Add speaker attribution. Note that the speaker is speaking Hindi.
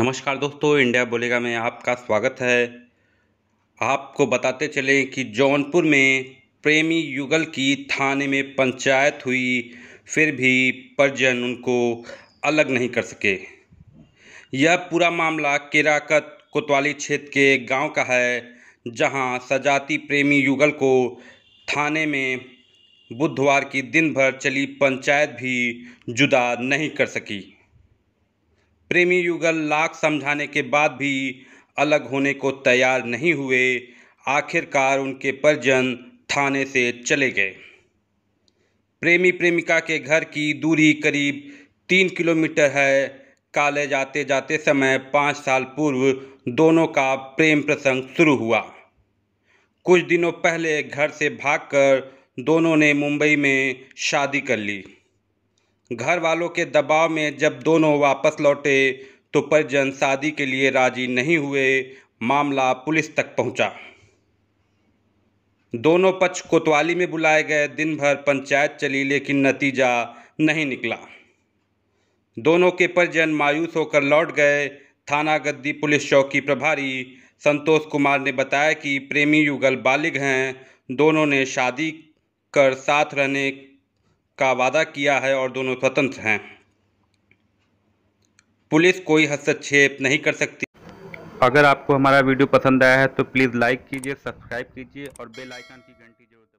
Speaker 1: नमस्कार दोस्तों इंडिया बोलेगा में आपका स्वागत है आपको बताते चले कि जौनपुर में प्रेमी युगल की थाने में पंचायत हुई फिर भी परिजन उनको अलग नहीं कर सके यह पूरा मामला केराकत कोतवाली क्षेत्र के गांव का है जहां सजाती प्रेमी युगल को थाने में बुधवार की दिन भर चली पंचायत भी जुदा नहीं कर सकी प्रेमी युगल लाख समझाने के बाद भी अलग होने को तैयार नहीं हुए आखिरकार उनके परिजन थाने से चले गए प्रेमी प्रेमिका के घर की दूरी करीब तीन किलोमीटर है काले जाते जाते समय पाँच साल पूर्व दोनों का प्रेम प्रसंग शुरू हुआ कुछ दिनों पहले घर से भागकर दोनों ने मुंबई में शादी कर ली घर वालों के दबाव में जब दोनों वापस लौटे तो परिजन शादी के लिए राजी नहीं हुए मामला पुलिस तक पहुंचा। दोनों पक्ष कोतवाली में बुलाए गए दिन भर पंचायत चली लेकिन नतीजा नहीं निकला दोनों के परिजन मायूस होकर लौट गए थाना गद्दी पुलिस चौकी प्रभारी संतोष कुमार ने बताया कि प्रेमी युगल बालिग हैं दोनों ने शादी कर साथ रहने का वादा किया है और दोनों स्वतंत्र हैं पुलिस कोई
Speaker 2: हस्तक्षेप नहीं कर सकती अगर आपको हमारा वीडियो पसंद आया है तो प्लीज़ लाइक कीजिए सब्सक्राइब कीजिए और बेल आइकन की घंटी जरूर